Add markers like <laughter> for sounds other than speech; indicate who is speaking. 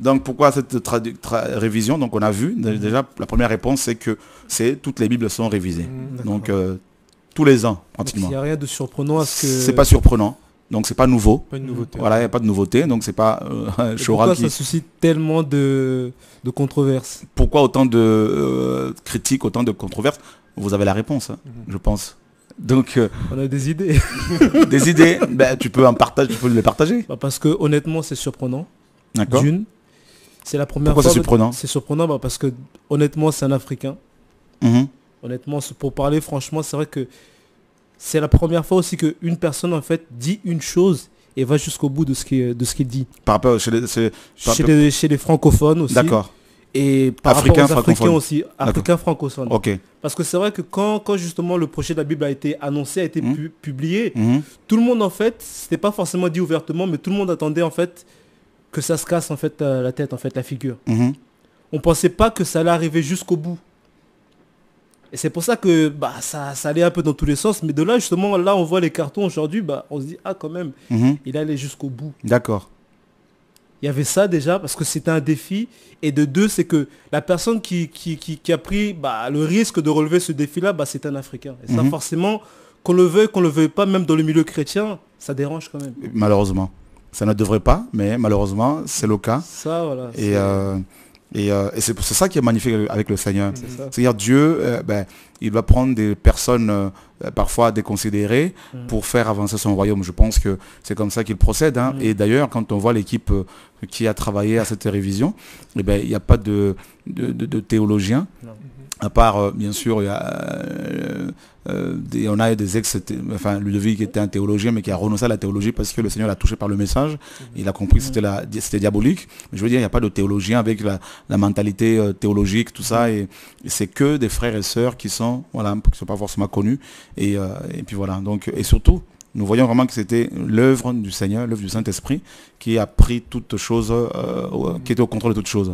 Speaker 1: Donc pourquoi cette révision Donc on a vu, mm-hmm. déjà la première réponse c'est que c'est toutes les Bibles sont révisées. Mm, donc euh, tous les ans pratiquement. Il n'y a
Speaker 2: rien de surprenant à ce que... C'est pas surprenant.
Speaker 1: Donc c'est pas nouveau. Pas de nouveauté. Voilà, il n'y a pas de nouveauté, donc c'est pas euh, <laughs> ça
Speaker 2: suscite tellement de, controverses
Speaker 1: Pourquoi autant de euh, critiques, autant de controverses Vous avez la réponse, hein, mm-hmm. je pense. Donc, euh,
Speaker 2: on a des idées.
Speaker 1: <laughs> des idées. Ben, tu peux en partager, tu peux les partager.
Speaker 2: Bah, parce que honnêtement, c'est surprenant. Dune. C'est la première Pourquoi fois. surprenant C'est surprenant bah, parce que honnêtement, c'est un Africain. Mhm. Honnêtement, pour parler franchement, c'est vrai que c'est la première fois aussi qu'une personne en fait dit une chose et va jusqu'au bout de ce qu'il dit.
Speaker 1: Par rapport chez les,
Speaker 2: chez, les, francophones aussi. D'accord et par rapport aux Africains aussi, Africains francophones. Parce que c'est vrai que quand, justement le projet de la Bible a été annoncé, a été mhm. publié, mhm. tout le monde en fait, c'était pas forcément dit ouvertement, mais tout le monde attendait en fait que ça se casse en fait euh, la, tête, en fait la figure. On mhm. On pensait pas que ça allait arriver jusqu'au bout. Et c'est pour ça que bah, ça, ça, allait un peu dans tous les sens. Mais de là, justement, là, on voit les cartons aujourd'hui, bah, on se dit, ah, quand même, mhm. il allait jusqu'au bout. D'accord. Il y avait ça déjà, parce que c'était un défi. Et de deux, c'est que la personne qui, qui, qui, a pris bah, le risque de relever ce défi-là, bah, c'est un Africain. Et ça, mhm. forcément, qu'on le veuille, qu'on le veuille pas, même dans le milieu chrétien, ça dérange quand même.
Speaker 1: Malheureusement. Ça ne devrait pas, mais malheureusement, c'est le cas. et, euh, et, euh, et c'est ça qui est magnifique avec le Seigneur. C'est-à-dire Dieu, euh, ben, il va prendre des personnes parfois déconsidérées mm. pour faire avancer son royaume. Je pense que c'est comme ça qu'il procède. Hein. Mm. Et d'ailleurs, quand on voit l'équipe qui a travaillé à cette révision, eh ben, il n'y a pas de, de, de, théologien. À part, bien sûr, il y a on a des ex, enfin Ludovic était un théologien mais qui a renoncé à la théologie parce que le Seigneur l'a touché par le message, il a compris que c'était la, diabolique. Je veux dire, il n'y a pas de théologien avec la, mentalité euh, théologique, tout ça, et, c'est que des frères et sœurs qui sont, voilà, qui sont pas forcément connus, euh, et, puis voilà. Donc, et surtout, nous voyons vraiment que c'était l'œuvre du Seigneur, l'œuvre du Saint-Esprit, qui a pris toutes choses, euh, qui était au contrôle de toutes choses.